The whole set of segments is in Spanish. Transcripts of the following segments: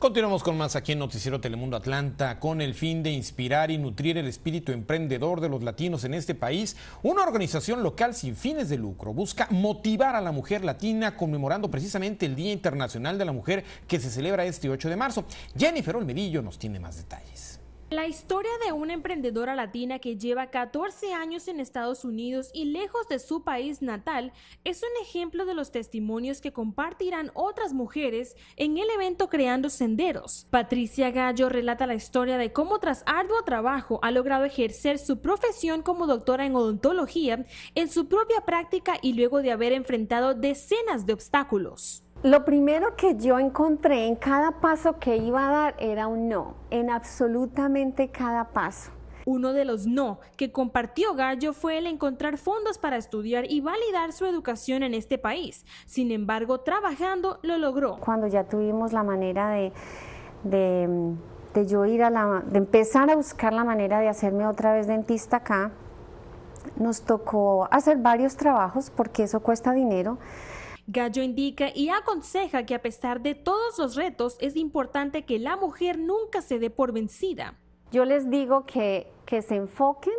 Continuamos con más aquí en Noticiero Telemundo Atlanta. Con el fin de inspirar y nutrir el espíritu emprendedor de los latinos en este país, una organización local sin fines de lucro busca motivar a la mujer latina conmemorando precisamente el Día Internacional de la Mujer que se celebra este 8 de marzo. Jennifer Olmedillo nos tiene más detalles. La historia de una emprendedora latina que lleva 14 años en Estados Unidos y lejos de su país natal es un ejemplo de los testimonios que compartirán otras mujeres en el evento Creando Senderos. Patricia Gallo relata la historia de cómo tras arduo trabajo ha logrado ejercer su profesión como doctora en odontología en su propia práctica y luego de haber enfrentado decenas de obstáculos. Lo primero que yo encontré en cada paso que iba a dar era un no, en absolutamente cada paso. Uno de los no que compartió Gallo fue el encontrar fondos para estudiar y validar su educación en este país. Sin embargo, trabajando lo logró. Cuando ya tuvimos la manera de, yo ir a la, de empezar a buscar la manera de hacerme otra vez dentista acá, nos tocó hacer varios trabajos porque eso cuesta dinero Gallo indica y aconseja que a pesar de todos los retos es importante que la mujer nunca se dé por vencida. Yo les digo que, que se enfoquen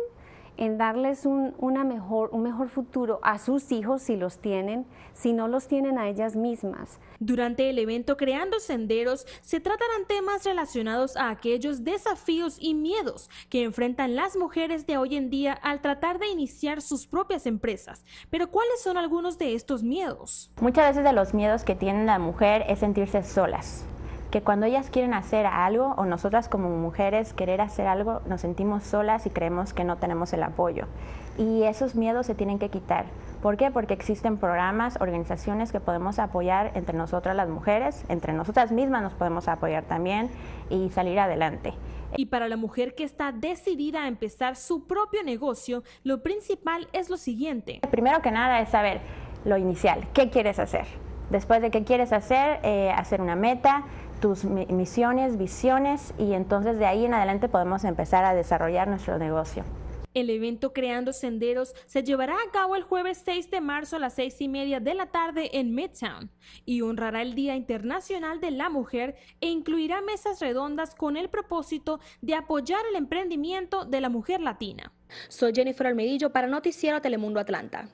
en darles un, mejor, un mejor futuro a sus hijos si los tienen, si no los tienen a ellas mismas. Durante el evento Creando Senderos se tratarán temas relacionados a aquellos desafíos y miedos que enfrentan las mujeres de hoy en día al tratar de iniciar sus propias empresas. Pero ¿cuáles son algunos de estos miedos? Muchas veces de los miedos que tiene la mujer es sentirse solas que cuando ellas quieren hacer algo o nosotras como mujeres querer hacer algo, nos sentimos solas y creemos que no tenemos el apoyo. Y esos miedos se tienen que quitar. ¿Por qué? Porque existen programas, organizaciones que podemos apoyar entre nosotras las mujeres, entre nosotras mismas nos podemos apoyar también y salir adelante. Y para la mujer que está decidida a empezar su propio negocio, lo principal es lo siguiente. Primero que nada es saber lo inicial, ¿qué quieres hacer? Después de qué quieres hacer, eh, hacer una meta, tus misiones, visiones y entonces de ahí en adelante podemos empezar a desarrollar nuestro negocio. El evento Creando Senderos se llevará a cabo el jueves 6 de marzo a las 6 y media de la tarde en Midtown y honrará el Día Internacional de la Mujer e incluirá mesas redondas con el propósito de apoyar el emprendimiento de la mujer latina. Soy Jennifer Almedillo para Noticiero Telemundo Atlanta.